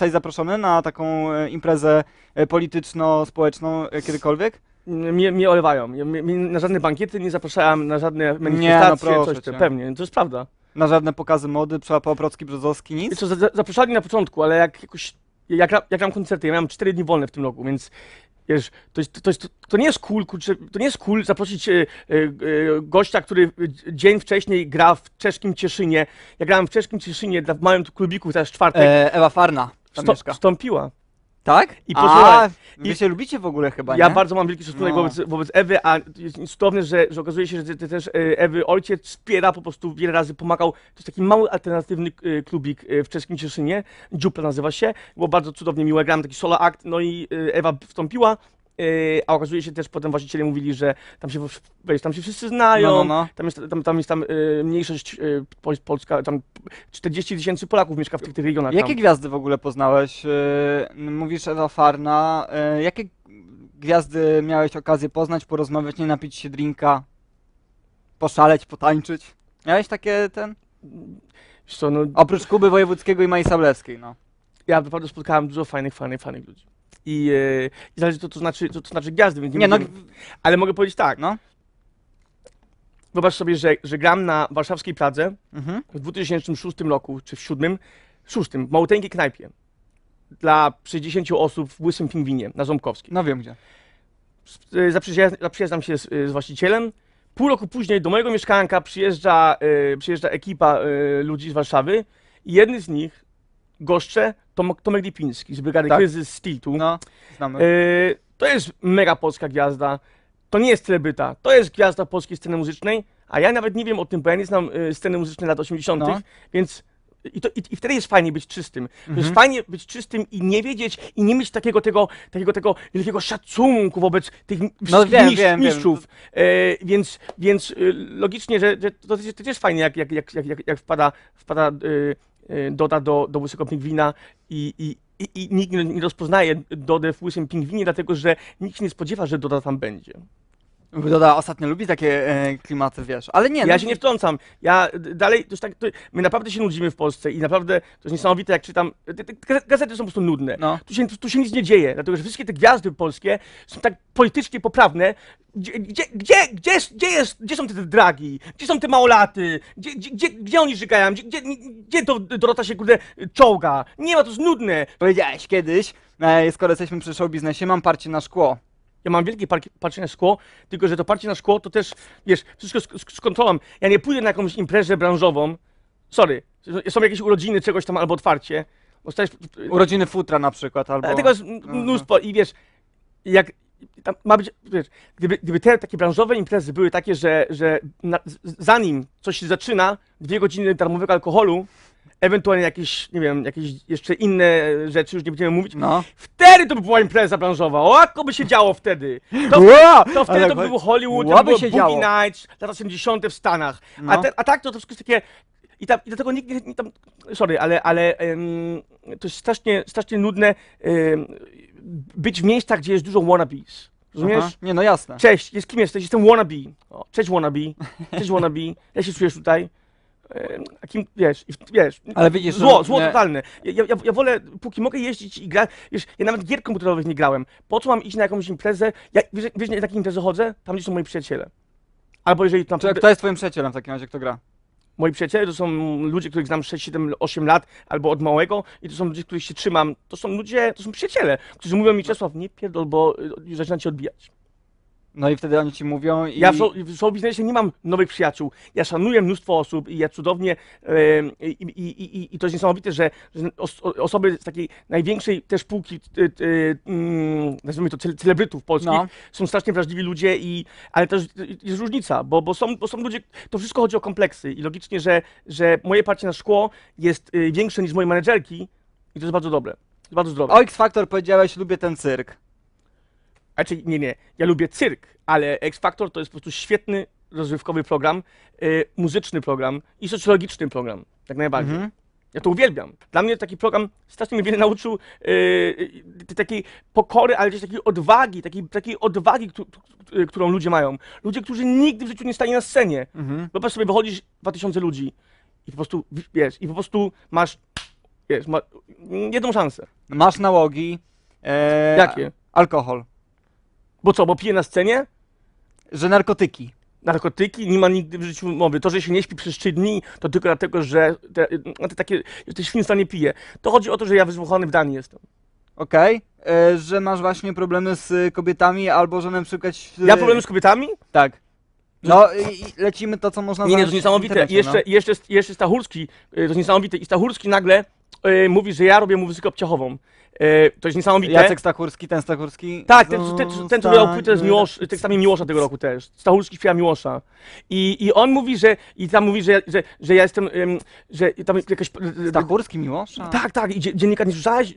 zostać zaproszony na taką e, imprezę e, polityczno-społeczną e, kiedykolwiek? Mnie, mnie olewają. Mnie, na żadne bankiety nie zapraszałem, na żadne manifestacje, nie, no coś, cię. pewnie, to jest prawda. Na żadne pokazy mody, przełapał Procki, Brzozowski, nic? co, za, zapraszali na początku, ale jak jakoś, jak, jak, mam koncerty, ja miałem 4 dni wolne w tym roku, więc Wiesz, to, to, to, nie jest cool, kurczę, to nie jest cool zaprosić gościa, który dzień wcześniej gra w czeskim Cieszynie. Ja grałem w czeskim Cieszynie dla małym klubiku teraz czwartek. E, Ewa Farna tam Sto- mieszka. wstąpiła. Tak? I posłuchaj, A, wy i- się lubicie w ogóle chyba, Ja nie? bardzo mam wielki szacunek No. wobec, wobec Ewy, a jest cudowne, że, że okazuje się, że ty, ty też e, Ewy ojciec wspiera, po prostu wiele razy pomagał. To jest taki mały, alternatywny e, klubik e, w czeskim Cieszynie, Dziupla nazywa się, było bardzo cudownie miłe, grałem taki solo akt no i e, Ewa wstąpiła, Yy, a okazuje się też potem właściciele mówili, że tam się, wiesz, tam się wszyscy znają, no, no, no. tam jest tam, tam, jest tam yy, mniejszość yy, polska, tam 40 tysięcy Polaków mieszka w tych, tych regionach. Jakie tam. gwiazdy w ogóle poznałeś? Mówisz Ewa Farna, jakie gwiazdy miałeś okazję poznać, porozmawiać, nie napić się drinka, poszaleć, potańczyć? Miałeś takie ten? Co, no... Oprócz Kuby Wojewódzkiego i Maji Sablewskiej, no. Ja naprawdę spotkałem dużo fajnych, fajnych, fajnych ludzi i, e, i zależy co to znaczy, to znaczy gwiazdy, więc nie, nie no, Ale mogę powiedzieć tak, No. wyobraź sobie, że, że gram na warszawskiej Pradze Mhm. w 2006 roku, czy w 7, 6, w małuteńkiej knajpie dla 60 osób w Łysym Pingwinie na Ząbkowskiej. No wiem gdzie. E, zaprzyjaźniam się z, e, z właścicielem. Pół roku później do mojego mieszkanka przyjeżdża, przyjeżdża ekipa ludzi z Warszawy i jedny z nich goszcze Tomek, Tomek Lipiński z Brygady tak? Kryzys z No, znamy. E, to jest mega polska gwiazda. To nie jest celebryta, to jest gwiazda polskiej sceny muzycznej, a ja nawet nie wiem o tym, bo ja nie znam e, sceny muzycznej lat 80., no. więc i, to, i, I wtedy jest fajnie być czystym. Mhm. Jest fajnie być czystym i nie wiedzieć, i nie mieć takiego, tego, takiego, tego wielkiego szacunku wobec tych no, wiem, mistrz, wiem, mistrzów. Wiem. E, więc, więc e, logicznie, że, że to, to, też jest fajnie, jak, jak, jak, jak, jak wpada, wpada e, Y, doda do, do łysego pingwina i, i, i, i nikt nie rozpoznaje Dodę w łysym pingwinie, dlatego że nikt się nie spodziewa, że Doda tam będzie. Doda ostatnio lubi takie e, klimaty, wiesz, ale nie. Ja no, się nie wtrącam. Ja dalej, to jest tak, to, my naprawdę się nudzimy w Polsce i naprawdę to jest niesamowite, jak czytam. E, te, te gazety są po prostu nudne. No. Tu, się, tu się nic nie dzieje, dlatego że wszystkie te gwiazdy polskie są tak politycznie poprawne. Gdzie, gdzie, gdzie, gdzie, jest- gdzie, jest, gdzie są te dragi? Gdzie są te małolaty? Gdzie, gdzie, gdzie, gdzie oni żygają? Gdzie, gdzie, gdzie to Dorota się kurde czołga? Nie ma, to jest nudne. Powiedziałeś kiedyś, e, skoro jesteśmy przy show biznesie, mam parcie na szkło. Ja mam wielkie parcie na szkło, tylko że to parcie na szkło to też, wiesz, wszystko z, z, kontrolą. Ja nie pójdę na jakąś imprezę branżową. Sorry, są jakieś urodziny czegoś tam albo otwarcie. Dostajesz... Urodziny futra na przykład albo... E, Tego jest mhm. mnóstwo i wiesz, jak... Tam ma być, wiesz, gdyby, gdyby te takie branżowe imprezy były takie, że, że na, zanim coś się zaczyna, dwie godziny darmowego alkoholu, ewentualnie jakieś, nie wiem, jakieś jeszcze inne rzeczy, już nie będziemy mówić. No. Wtedy to by była impreza branżowa. O, jak by się działo wtedy. To, to wtedy to by był Hollywood, to by było się Boogie Nights, lata 80. w Stanach. A, no. te, a tak to, to wszystko jest takie... I, tam, I dlatego nikt nie, nie tam, sorry, ale, ale to jest strasznie, strasznie nudne być w miejscach, gdzie jest dużo wannabes. Rozumiesz? Aha. Nie, no jasne. Cześć, jest kim jesteś? Jestem wannabe. cześć wannabe. Cześć wannabe. Jak się czujesz tutaj? E, a kim, wiesz, wiesz, Ale widzisz, zło, no, zło nie... totalne. Ja, ja, ja wolę, póki mogę jeździć i grać, wiesz, ja nawet gier komputerowych nie grałem. Po co mam iść na jakąś imprezę? Ja, wiesz, wiesz na jakie imprezy chodzę? Tam, gdzie są moi przyjaciele. Albo jeżeli tam... kto jest twoim przyjacielem w takim razie, kto gra? Moi przyjaciele to są ludzie, których znam 6, 7, 8 lat albo od małego i to są ludzie, których się trzymam. To są ludzie, to są przyjaciele, którzy mówią mi, no. Czesław, nie pierdol, bo y, zaczyna cię odbijać. No i wtedy oni ci mówią i... Ja w, show, biznesie nie mam nowych przyjaciół. Ja szanuję mnóstwo osób i ja cudownie... i, i, i, to jest niesamowite, że, że os, osoby z takiej największej też półki, yy, nazwijmy to celebrytów polskich, no. są strasznie wrażliwi ludzie i... Ale też jest różnica, bo, bo, są, bo są ludzie... To wszystko chodzi o kompleksy i logicznie, że, że moje parcie na szkło jest y, większe niż mojej menedżerki i to jest bardzo dobre. Bardzo zdrowe. O X Factor powiedziałeś, lubię ten cyrk. Znaczy, nie, nie, ja lubię cyrk, ale X Factor to jest po prostu świetny rozrywkowy program, y, muzyczny program i socjologiczny program, tak najbardziej. Mhm. Ja to uwielbiam. Dla mnie taki program strasznie mnie wiele nauczył yy, takiej pokory, ale też takiej odwagi, takiej, takiej odwagi, którą ludzie mają. Ludzie, którzy nigdy w życiu nie stali na scenie. Mhm. Zobacz sobie, wychodzisz 2000 ludzi i po prostu, wiesz, i po prostu masz, wiesz, ma jedną szansę. Masz nałogi. Ee, Jakie? Alkohol. Bo co, bo pije na scenie? Że narkotyki. Narkotyki, nie ma nigdy w życiu mowy. To, że się nie śpi przez 3 dni, to tylko dlatego, że te, no te takie, te świństwa nie pije. To chodzi o to, że ja wysłuchany w Danii jestem. Okej, okay. E, że masz właśnie problemy z kobietami, albo że na przykład... E, ja problemy z kobietami? Tak. No i lecimy to, co można Nie, nie, to niesamowite. I jeszcze, no. jeszcze, jeszcze Stachurski, e, to jest niesamowite. I Stachurski nagle mówi, że ja robię muzykę obciachową. E, to jest niesamowite. Jacek Stachurski, ten Stachurski. Tak, ten, ten, ten, ten co płytę z Miłosz, tekstami Miłosza tego roku też. Stachurski śpiewa Miłosza. I, I on mówi, że, i tam mówi, że, że, że ja jestem, że tam jakaś... E, e, Stachurski Miłosza? Tak, tak, i dziennikarz, nie słyszałeś?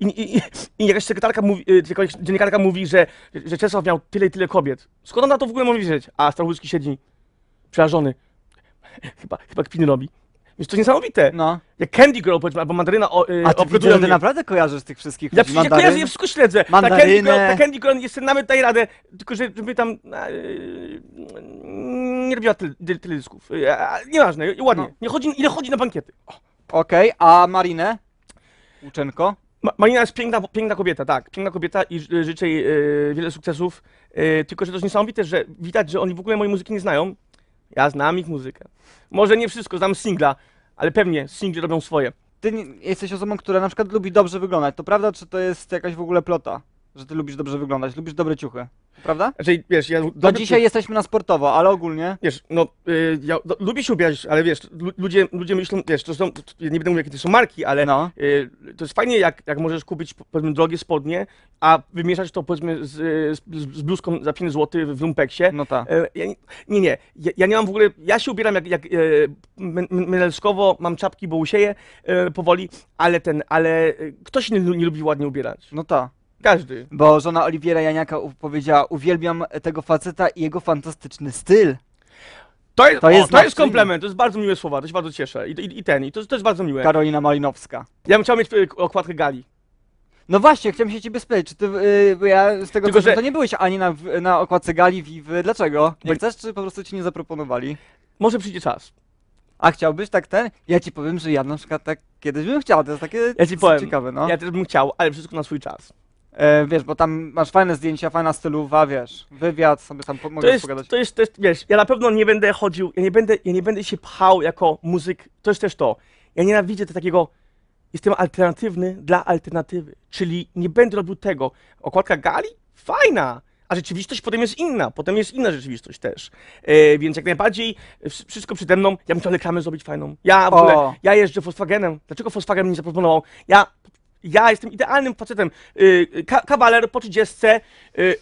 I, i, i, i jakaś sekretarka mówi, tylko dziennikarka mówi, że, że Czesław miał tyle i tyle kobiet. Skąd ona na to w ogóle ma wiedzieć? A Stachurski siedzi przerażony. Chyba, chyba kpiny robi. Jest to niesamowite. No. Jak Candy Girl albo Mandaryna o, yy, A ty, widzę, ty naprawdę kojarzysz tych wszystkich Ja przecież kojarzę, je wszystko śledzę. Ta Candy, ta Candy Girl, jeszcze nawet daj radę, tylko że- żeby tam y, nie robiła tyle, tyle, dysków. Yy, nieważne, y, ładnie. No. Nie chodzi, ile chodzi na bankiety. Okej, a Marinę? Łuczenko? Ma- Marina jest piękna, piękna kobieta, tak. Piękna kobieta i życzę jej yy, wiele sukcesów. Y, tylko, że to jest niesamowite, że widać, że oni w ogóle mojej muzyki nie znają. Ja znam ich muzykę. Może nie wszystko, znam singla, ale pewnie single robią swoje. Ty jesteś osobą, która na przykład lubi dobrze wyglądać. To prawda, czy to jest jakaś w ogóle plota? że ty lubisz dobrze wyglądać, lubisz dobre ciuchy, prawda? Znaczy, wiesz, ja... dzisiaj jesteśmy na sportowo, ale ogólnie... Wiesz, no, y, ja no, się ubierać, ale wiesz, ludzie, ludzie myślą, wiesz, to są, to, nie będę mówił, jakie to są marki, ale No. y, to jest fajnie, jak, jak możesz kupić, powiedzmy, drogie spodnie, a wymieszać to, powiedzmy, z, z, z bluzką za 5 zł w lumpeksie. No tak. E, ja, nie- nie, ja, ja nie mam w ogóle, ja się ubieram jak, jak e, mam czapki, bo usieję e, powoli, ale ten, ale ktoś nie, nie lubi ładnie ubierać. No tak. Każdy. Bo żona Oliwiera Janiaka powiedziała, uwielbiam tego faceta i jego fantastyczny styl. To jest, To jest o, to jest komplement, to jest bardzo miłe słowa, to się bardzo cieszę. I, i, i ten, i to, to jest bardzo miłe. Karolina Malinowska. Ja bym chciał mieć y, okładkę gali. No właśnie, chciałem się ciebie spytać, czy ty, yy, bo ja z tego Tylko, co że- to nie byłeś ani na, na okładce Gali w, dlaczego? Nie Bo- chcesz, czy po prostu ci nie zaproponowali? Może przyjdzie czas. A chciałbyś tak ten? Ja ci powiem, że ja na przykład tak kiedyś bym chciał, to jest takie Ja ci powiem, ciekawe, no. ja też bym chciał, ale wszystko na swój czas. E, wiesz, bo tam masz fajne zdjęcia, fajna stylowa, wiesz, wywiad, sobie tam pogadać. to jest, To jest wiesz, ja na pewno nie będę chodził, ja nie będę, ja nie będę się pchał jako muzyk, to jest też to. Ja nienawidzę tego takiego, jestem alternatywny dla alternatywy, czyli nie będę robił tego. Okładka gali? Fajna! A rzeczywistość potem jest inna, potem jest inna rzeczywistość też. E, więc jak najbardziej e, wszystko przede mną, ja bym chciał reklamę zrobić fajną. Ja w o. ogóle, ja jeżdżę Volkswagenem. Dlaczego Volkswagen mi nie zaproponował? Ja ja jestem idealnym facetem. Y, y, ka kawaler po 30, y,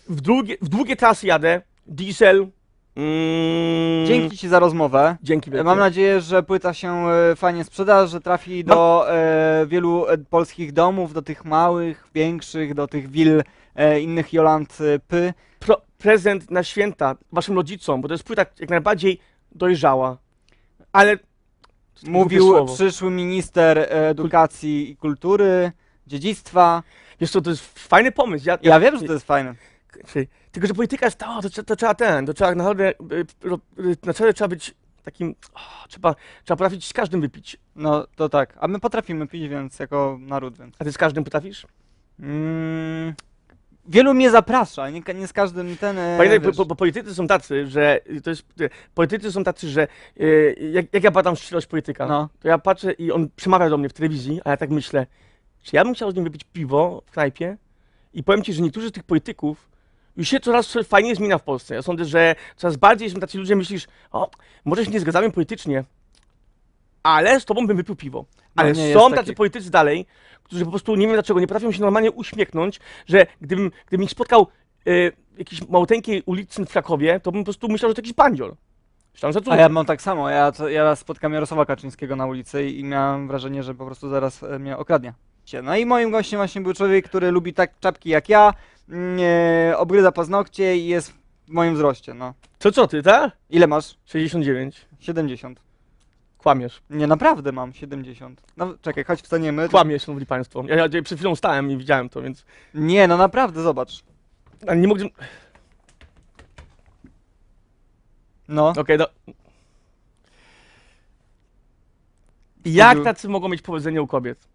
w długie, w długie trasy jadę, diesel, Mm. Dzięki Ci za rozmowę. Dzięki wielkie. Mam nadzieję, że płyta się fajnie sprzeda, że trafi no. do e, wielu polskich domów, do tych małych, większych, do tych wil e, innych Joland Py. Pro, prezent na święta Waszym rodzicom, bo to jest płyta jak najbardziej dojrzała. Ale. Mówił przyszły minister edukacji i kultury dziedzictwa. Wiesz co, to jest fajny pomysł. Ja, ja, ja wiem, że to jest fajne. Tylko, że polityka jest ta, to, to trzeba ten, to trzeba naprawdę, y, y, naprawdę trzeba być takim, oh, trzeba, trzeba potrafić z każdym wypić. No to tak, a my potrafimy pić, więc jako naród. Więc. A ty z każdym potrafisz? Mm, wielu mnie zaprasza, nie, nie z każdym ten. E, Pamiętaj, bo, politycy są tacy, że to jest, e, politycy są tacy, że e, jak, jak ja badam szczerość polityka, no. to ja patrzę i on przemawia do mnie w telewizji, a ja tak myślę, czy ja bym chciał z nim wypić piwo w knajpie? I powiem ci, że niektórzy z tych polityków już się coraz fajniej zmienia w Polsce. Ja sądzę, że coraz bardziej są tacy ludzie, myślisz, o, może się nie zgadzamy politycznie, ale z tobą bym wypił piwo. No ale no są tacy taki... politycy dalej, którzy po prostu nie wiem dlaczego, nie potrafią się normalnie uśmiechnąć, że gdybym, gdybym ich spotkał yy, jakiejś małoteńkiej ulicy w Krakowie, to bym po prostu myślał, że to jakiś bandziol. A ja mam tak samo. Ja, to, ja spotkałem Jarosława Kaczyńskiego na ulicy i miałem wrażenie, że po prostu zaraz e, mnie okradnie. No i moim gościem właśnie był człowiek, który lubi tak czapki jak ja, mm, e, obgryza paznokcie i jest w moim wzroście, no. co co ty, tak? Ile masz? 69. 70. Kłamiesz. Nie, naprawdę mam 70. No czekaj, chodź wstaniemy. Kłamiesz, szanowni państwo. Ja, ja przed chwilą stałem i widziałem to, więc... Nie, no naprawdę, zobacz. A nie mogłem... No. Okej, okay, do... Jak tacy mogą mieć powodzenie u kobiet?